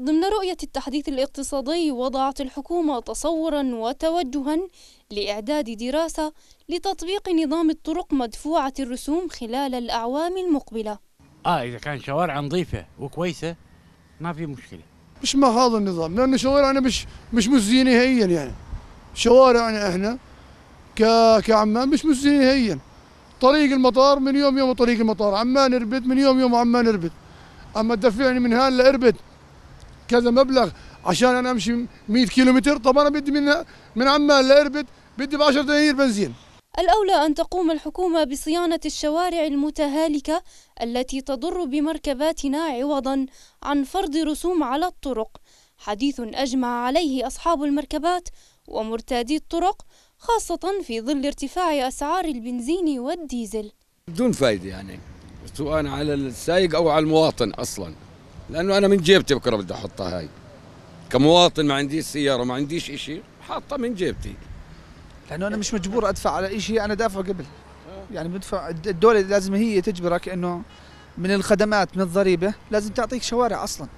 ضمن رؤية التحديث الاقتصادي وضعت الحكومة تصورا وتوجها لإعداد دراسة لتطبيق نظام الطرق مدفوعة الرسوم خلال الأعوام المقبلة آه إذا كان شوارع نظيفة وكويسة ما في مشكلة مش مع هذا النظام لأن شوارعنا مش مش مزينة هيا يعني شوارعنا إحنا ك... كعمان مش مزينة هيا طريق المطار من يوم يوم طريق المطار عمان اربد من يوم يوم عمان اربد أما تدفعني من هان لاربد كذا مبلغ عشان انا امشي 100 كيلومتر طب انا بدي من من عمان لاربد بدي ب 10 دنانير بنزين الأولى أن تقوم الحكومة بصيانة الشوارع المتهالكة التي تضر بمركباتنا عوضا عن فرض رسوم على الطرق حديث أجمع عليه أصحاب المركبات ومرتادي الطرق خاصة في ظل ارتفاع أسعار البنزين والديزل بدون فايدة يعني سواء على السائق أو على المواطن أصلاً لانه انا من جيبتي بكره بدي احطها هاي كمواطن ما عنديش سياره ما عنديش شيء حاطه من جيبتي لانه انا مش مجبور ادفع على شيء انا دافعه قبل يعني بدفع الدوله لازم هي تجبرك انه من الخدمات من الضريبه لازم تعطيك شوارع اصلا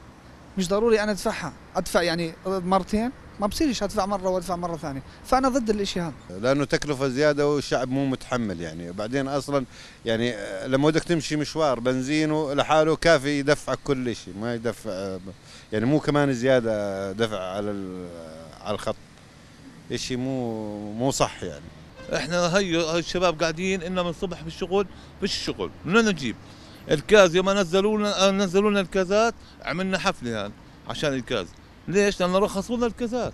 مش ضروري انا ادفعها ادفع يعني مرتين ما بصيرش ادفع مره وادفع مره ثانيه فانا ضد الشيء هذا لانه تكلفه زياده والشعب مو متحمل يعني وبعدين اصلا يعني آه، لما بدك تمشي مشوار بنزينه لحاله كافي يدفع كل شيء ما يدفع آه، يعني مو كمان زياده دفع على آه، على الخط شيء مو مو صح يعني احنا هي الشباب قاعدين انه من الصبح بالشغل بالشغل وين نجيب الكاز يوم نزلوا لنا نزلوا لنا الكازات عملنا حفله يعني عشان الكاز ليش؟ لأنه رخصوا لنا الكاسات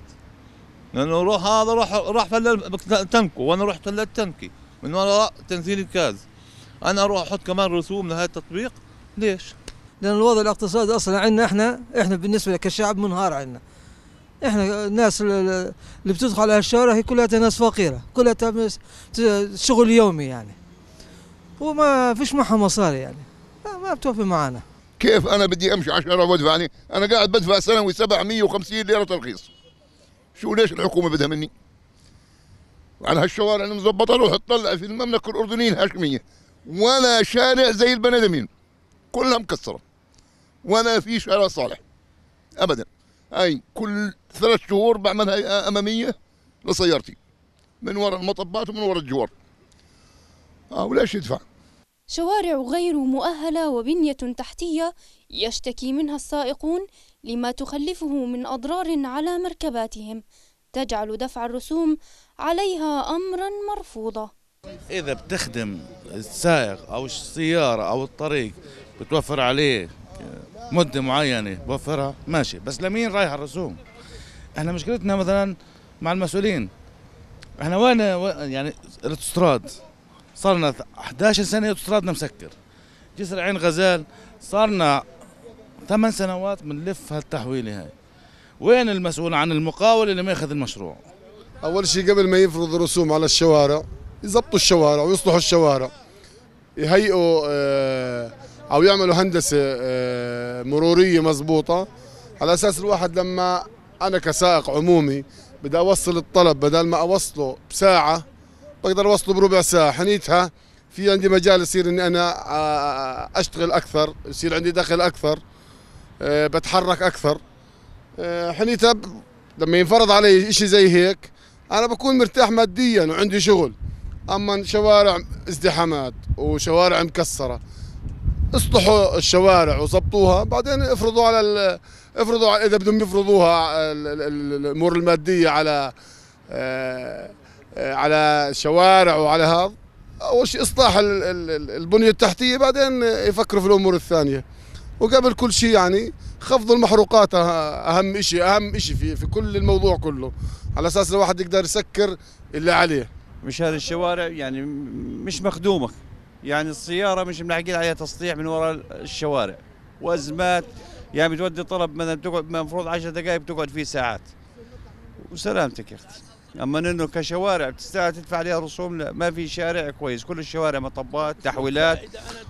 لأنه روح هذا روح راح فلل تنكو وأنا رحت فلت تنكي من وراء تنزيل الكاز أنا أروح أحط كمان رسوم لهذا التطبيق ليش؟ لأن الوضع الاقتصادي أصلا عندنا إحنا إحنا بالنسبة كشعب منهار عندنا احنا الناس اللي بتدخل على الشارع هي كلها ناس فقيره كلها شغل يومي يعني وما فيش معها مصاري يعني ما بتوفي معانا كيف انا بدي امشي 10 وادفع عليه يعني؟ انا قاعد بدفع سنوي 750 ليره ترخيص شو ليش الحكومه بدها مني على هالشوارع اللي مظبطه روح اطلع في المملكه الاردنيه الهاشميه ولا شارع زي البني ادمين كلها مكسره ولا في شارع صالح ابدا هاي كل ثلاث شهور بعمل هيئه اماميه لسيارتي من وراء المطبات ومن وراء الجوار اه وليش يدفع شوارع غير مؤهلة وبنية تحتية يشتكي منها السائقون لما تخلفه من أضرار على مركباتهم تجعل دفع الرسوم عليها أمرا مرفوضا إذا بتخدم السائق أو السيارة أو الطريق بتوفر عليه مدة معينة بوفرها ماشي بس لمين رايح الرسوم احنا مشكلتنا مثلا مع المسؤولين احنا وين يعني الاستراد صارنا 11 سنه اوتوسترادنا مسكر جسر عين غزال صارنا ثمان سنوات بنلف هالتحويله هاي وين المسؤول عن المقاول اللي ماخذ المشروع اول شيء قبل ما يفرض رسوم على الشوارع يضبطوا الشوارع ويصلحوا الشوارع يهيئوا آه، او يعملوا هندسه آه، مروريه مضبوطه على اساس الواحد لما انا كسائق عمومي بدي اوصل الطلب بدل ما اوصله بساعه بقدر اوصله بربع ساعه حنيتها في عندي مجال يصير اني انا اشتغل اكثر يصير عندي دخل اكثر بتحرك اكثر حنيتها لما ينفرض علي شيء زي هيك انا بكون مرتاح ماديا وعندي شغل اما شوارع ازدحامات وشوارع مكسره اصلحوا الشوارع وظبطوها بعدين افرضوا على افرضوا على اذا بدهم يفرضوها الامور الماديه على أه آه، على الشوارع وعلى هذا اول شيء اصلاح البنيه التحتيه بعدين يفكروا في الامور الثانيه وقبل كل شيء يعني خفض المحروقات أه- اهم شيء اهم شيء في في كل الموضوع كله على اساس الواحد يقدر يسكر اللي عليه مش هذه الشوارع يعني مش مخدومه يعني السياره مش ملاحقين عليها تسطيح من وراء الشوارع وازمات يعني بتودي طلب مثلا بتقعد المفروض 10 دقائق بتقعد فيه ساعات وسلامتك يا اختي اما انه كشوارع بتستاهل تدفع عليها رسوم لا ما في شارع كويس كل الشوارع مطبات تحويلات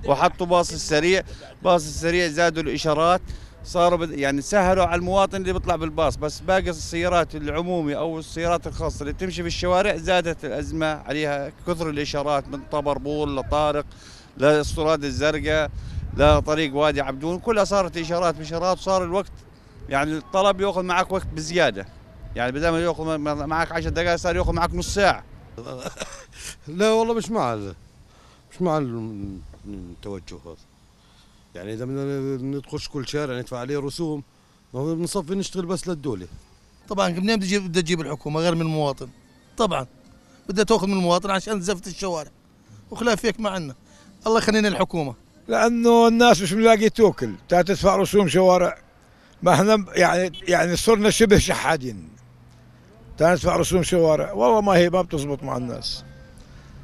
وحطوا باص السريع باص السريع زادوا الاشارات صاروا يعني سهلوا على المواطن اللي بيطلع بالباص بس باقي السيارات العمومي او السيارات الخاصه اللي بتمشي بالشوارع زادت الازمه عليها كثر الاشارات من طبربول لطارق لاسطراد الزرقاء لطريق وادي عبدون كلها صارت اشارات بشارات وصار الوقت يعني الطلب ياخذ معك وقت بزياده يعني بدل ما ياخذ معك 10 دقائق صار ياخذ معك نص ساعه لا والله مش مع ال... مش مع التوجه هذا يعني اذا بدنا ندخلش كل شارع ندفع عليه رسوم ما هو بنصفي نشتغل بس للدوله طبعا منين بدها تجيب بدها تجيب الحكومه غير من المواطن طبعا بدها تاخذ من المواطن عشان زفت الشوارع وخلاف هيك ما عندنا الله يخلينا الحكومه لانه الناس مش ملاقي توكل تدفع رسوم شوارع ما احنا يعني يعني صرنا شبه شحادين تندفع رسوم شوارع والله ما هي ما بتزبط مع الناس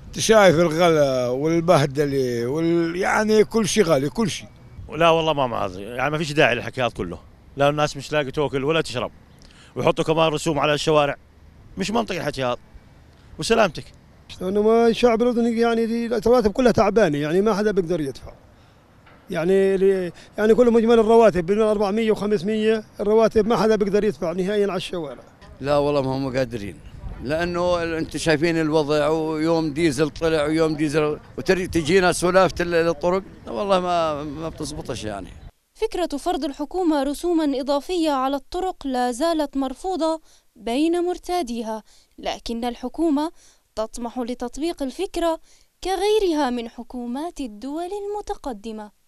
انت شايف الغلا والبهدله وال يعني كل شيء غالي كل شيء لا والله ما معاذ يعني ما فيش داعي للحكي هذا كله لا الناس مش لاقي تاكل ولا تشرب ويحطوا كمان رسوم على الشوارع مش منطقي الحكي هذا وسلامتك لانه ما الشعب الاردني يعني الرواتب كلها تعبانه يعني ما حدا بيقدر يدفع يعني يعني كل مجمل الرواتب بين 400 و500 الرواتب ما حدا بيقدر يدفع نهائيا على الشوارع لا والله ما هم قادرين لانه انتم شايفين الوضع ويوم ديزل طلع ويوم ديزل وتجينا سلافه الطرق والله ما ما بتزبطش يعني فكرة فرض الحكومة رسوما إضافية على الطرق لا زالت مرفوضة بين مرتاديها لكن الحكومة تطمح لتطبيق الفكرة كغيرها من حكومات الدول المتقدمة